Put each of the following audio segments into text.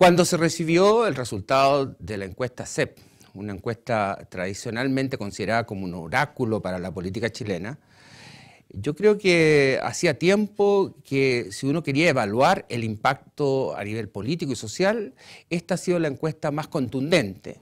Cuando se recibió el resultado de la encuesta CEP, una encuesta tradicionalmente considerada como un oráculo para la política chilena, yo creo que hacía tiempo que si uno quería evaluar el impacto a nivel político y social, esta ha sido la encuesta más contundente.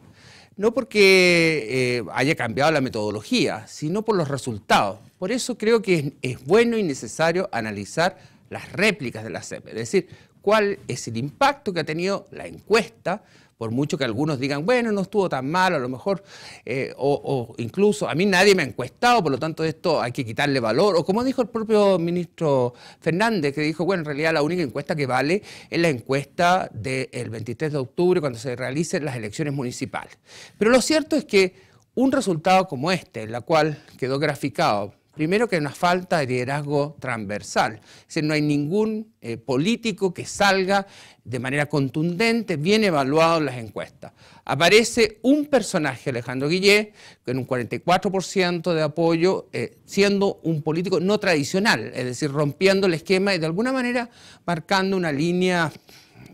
No porque eh, haya cambiado la metodología, sino por los resultados. Por eso creo que es, bueno y necesario analizar las réplicas de la CEP, es decir, cuál es el impacto que ha tenido la encuesta, por mucho que algunos digan, bueno, no estuvo tan mal, a lo mejor, eh, o, incluso a mí nadie me ha encuestado, por lo tanto esto hay que quitarle valor, o como dijo el propio ministro Fernández, que dijo, bueno, en realidad la única encuesta que vale es la encuesta del 23 de octubre cuando se realicen las elecciones municipales. Pero lo cierto es que un resultado como este, en la cual quedó graficado Primero que una falta de liderazgo transversal. Es decir, no hay ningún eh, político que salga de manera contundente, bien evaluado en las encuestas. Aparece un personaje, Alejandro Guillé, con un 44% de apoyo, eh, siendo un político no tradicional, es decir, rompiendo el esquema y de alguna manera marcando una línea,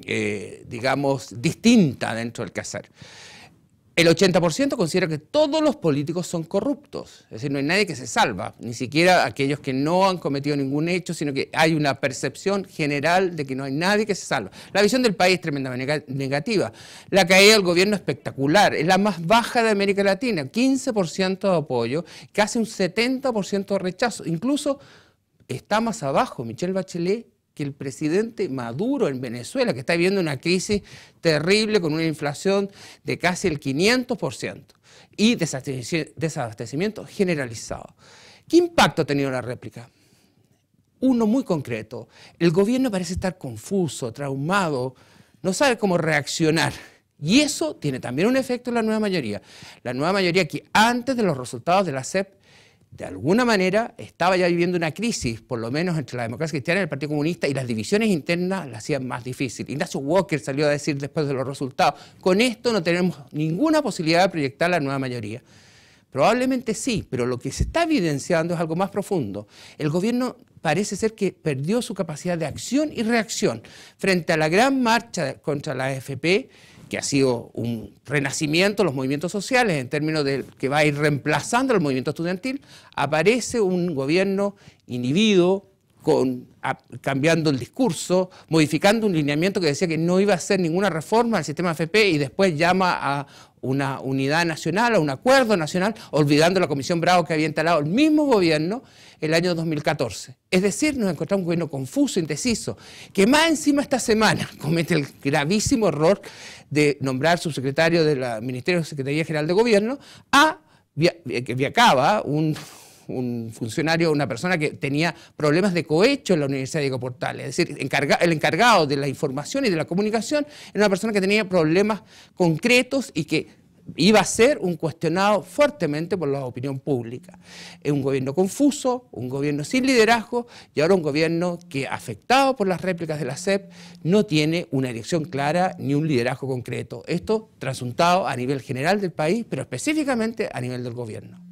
eh, digamos, distinta dentro del quehacer. El 80% considera que todos los políticos son corruptos, es decir, no hay nadie que se salva, ni siquiera aquellos que no han cometido ningún hecho, sino que hay una percepción general de que no hay nadie que se salva. La visión del país es tremendamente negativa. La caída del gobierno es espectacular, es la más baja de América Latina, 15% de apoyo, casi un 70% de rechazo, incluso está más abajo Michelle Bachelet que el presidente Maduro en Venezuela, que está viviendo una crisis terrible con una inflación de casi el 500% y desabastecimiento generalizado. ¿Qué impacto ha tenido la réplica? Uno muy concreto. El gobierno parece estar confuso, traumado, no sabe cómo reaccionar. Y eso tiene también un efecto en la nueva mayoría. La nueva mayoría que antes de los resultados de la CEP de alguna manera estaba ya viviendo una crisis, por lo menos entre la democracia cristiana y el Partido Comunista, y las divisiones internas la hacían más difícil. Ignacio Walker salió a decir después de los resultados, con esto no tenemos ninguna posibilidad de proyectar la nueva mayoría. Probablemente sí, pero lo que se está evidenciando es algo más profundo. El gobierno parece ser que perdió su capacidad de acción y reacción frente a la gran marcha contra la AFP, que ha sido un renacimiento de los movimientos sociales en términos de que va a ir reemplazando al movimiento estudiantil, aparece un gobierno inhibido, cambiando el discurso, modificando un lineamiento que decía que no iba a hacer ninguna reforma al sistema FP y después llama a una unidad nacional, a un acuerdo nacional, olvidando la Comisión Bravo que había instalado el mismo gobierno el año 2014. Es decir, nos encontramos con un gobierno confuso, indeciso, que más encima esta semana comete el gravísimo error de nombrar subsecretario del Ministerio de Secretaría General de Gobierno a eh, que Viacaba, un, un funcionario, una persona que tenía problemas de cohecho en la Universidad de Diego es decir, el encargado de la información y de la comunicación era una persona que tenía problemas concretos y que iba a ser un cuestionado fuertemente por la opinión pública. Es Un gobierno confuso, un gobierno sin liderazgo y ahora un gobierno que, afectado por las réplicas de la CEP, no tiene una dirección clara ni un liderazgo concreto. Esto trasuntado a nivel general del país, pero específicamente a nivel del gobierno.